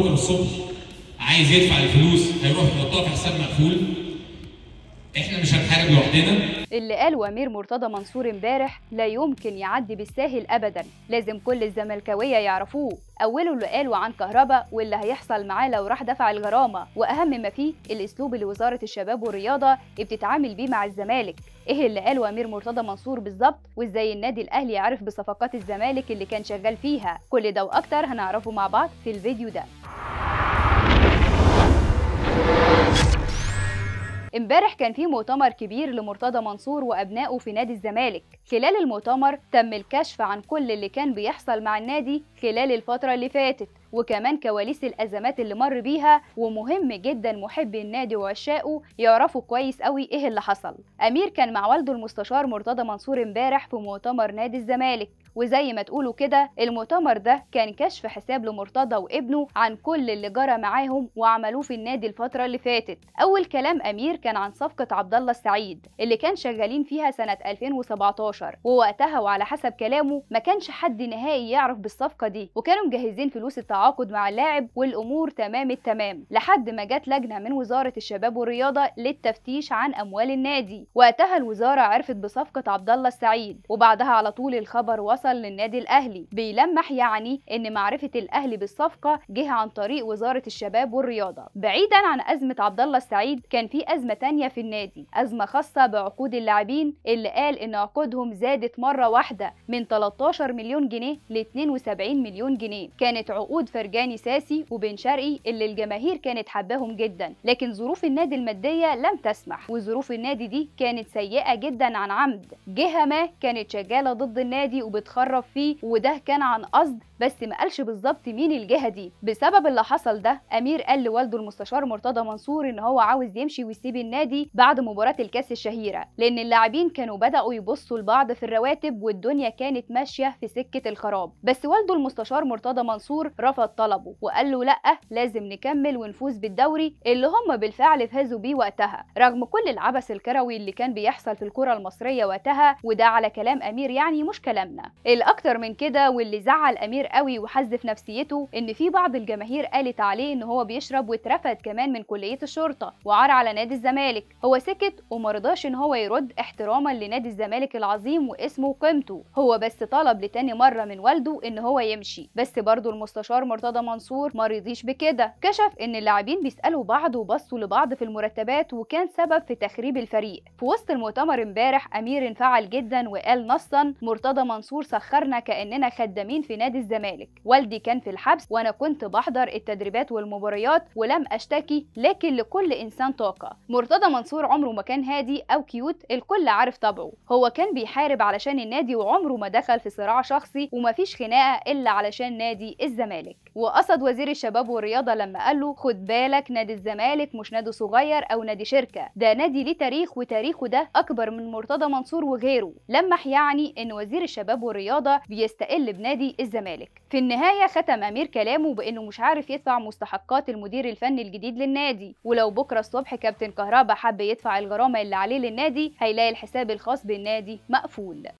بكره الصبح عايز يدفع الفلوس هيروح يحطها في حساب مقفول احنا مش هنحارب لوحدنا اللي قاله امير مرتضى منصور امبارح لا يمكن يعدي بالساهل ابدا لازم كل الزملكاويه يعرفوه اوله اللي قاله عن كهربا واللي هيحصل معاه لو راح دفع الغرامه واهم ما فيه الاسلوب اللي وزاره الشباب والرياضه بتتعامل بيه مع الزمالك ايه اللي قاله امير مرتضى منصور بالظبط وازاي النادي الاهلي عرف بصفقات الزمالك اللي كان شغال فيها كل ده واكتر هنعرفه مع بعض في الفيديو ده امبارح كان في مؤتمر كبير لمرتضى منصور وابنائه في نادي الزمالك خلال المؤتمر تم الكشف عن كل اللي كان بيحصل مع النادي خلال الفتره اللي فاتت وكمان كواليس الازمات اللي مر بيها ومهم جدا محبي النادي وعشاقه يعرفوا كويس قوي ايه اللي حصل امير كان مع والده المستشار مرتضى منصور امبارح في مؤتمر نادي الزمالك وزي ما تقولوا كده المؤتمر ده كان كشف حساب لمرتضى وابنه عن كل اللي جرى معاهم وعملوه في النادي الفتره اللي فاتت اول كلام امير كان عن صفقه عبد الله السعيد اللي كان شغالين فيها سنه 2017 ووقتها وعلى حسب كلامه ما كانش حد نهائي يعرف بالصفقه دي وكانوا مجهزين فلوس التعاقد مع اللاعب والامور تمام التمام لحد ما جت لجنه من وزاره الشباب والرياضه للتفتيش عن اموال النادي وقتها الوزاره عرفت بصفقه عبد الله السعيد وبعدها على طول الخبر وصل للنادي الاهلي بيلمح يعني ان معرفه الاهلي بالصفقه جه عن طريق وزاره الشباب والرياضه بعيدا عن ازمه عبد الله السعيد كان في ازمه تانية في النادي ازمه خاصه بعقود اللاعبين اللي قال ان عقودهم زادت مره واحده من 13 مليون جنيه ل 72 مليون جنيه كانت عقود فرجاني ساسي وبن شرقي اللي الجماهير كانت حباهم جدا لكن ظروف النادي الماديه لم تسمح وظروف النادي دي كانت سيئه جدا عن عمد جهه ما كانت شغاله ضد النادي وبتخرب فيه وده كان عن قصد بس ما قالش بالظبط مين الجهه دي بسبب اللي حصل ده امير قال لوالده المستشار مرتضى منصور ان هو عاوز يمشي ويسيب النادي بعد مباراه الكاس الشهيره لان اللاعبين كانوا بداوا يبصوا لبعض في الرواتب والدنيا كانت ماشيه في سكه الخراب بس والده المستشار مرتضى منصور رفض رفض طلبه وقال له لأ لازم نكمل ونفوز بالدوري اللي هم بالفعل فازوا بيه وقتها رغم كل العبث الكروي اللي كان بيحصل في الكرة المصرية وقتها وده على كلام أمير يعني مش كلامنا الأكتر من كده واللي زعل أمير قوي وحز في نفسيته إن في بعض الجماهير قالت عليه إن هو بيشرب واترفد كمان من كلية الشرطة وعار على نادي الزمالك هو سكت ومرضاش إن هو يرد احتراما لنادي الزمالك العظيم واسمه وقيمته هو بس طلب لتاني مرة من والده إن هو يمشي بس برضه المستشار مرتضى منصور ما رضيش بكده كشف ان اللاعبين بيسالوا بعض وبصوا لبعض في المرتبات وكان سبب في تخريب الفريق في وسط المؤتمر امبارح امير انفعل جدا وقال نصا مرتضى منصور سخرنا كاننا خدامين في نادي الزمالك والدي كان في الحبس وانا كنت بحضر التدريبات والمباريات ولم اشتكي لكن لكل انسان طاقه مرتضى منصور عمره ما كان هادي او كيوت الكل عارف طبعه هو كان بيحارب علشان النادي وعمره ما دخل في صراع شخصي ومفيش خناقه الا علشان نادي الزمالك وقصد وزير الشباب والرياضه لما قال له خد بالك نادي الزمالك مش نادي صغير او نادي شركه ده نادي ليه تاريخ وتاريخه ده اكبر من مرتضى منصور وغيره لمح يعني ان وزير الشباب والرياضه بيستقل بنادي الزمالك في النهايه ختم امير كلامه بانه مش عارف يدفع مستحقات المدير الفني الجديد للنادي ولو بكره الصبح كابتن كهربا حب يدفع الغرامه اللي عليه للنادي هيلاقي الحساب الخاص بالنادي مقفول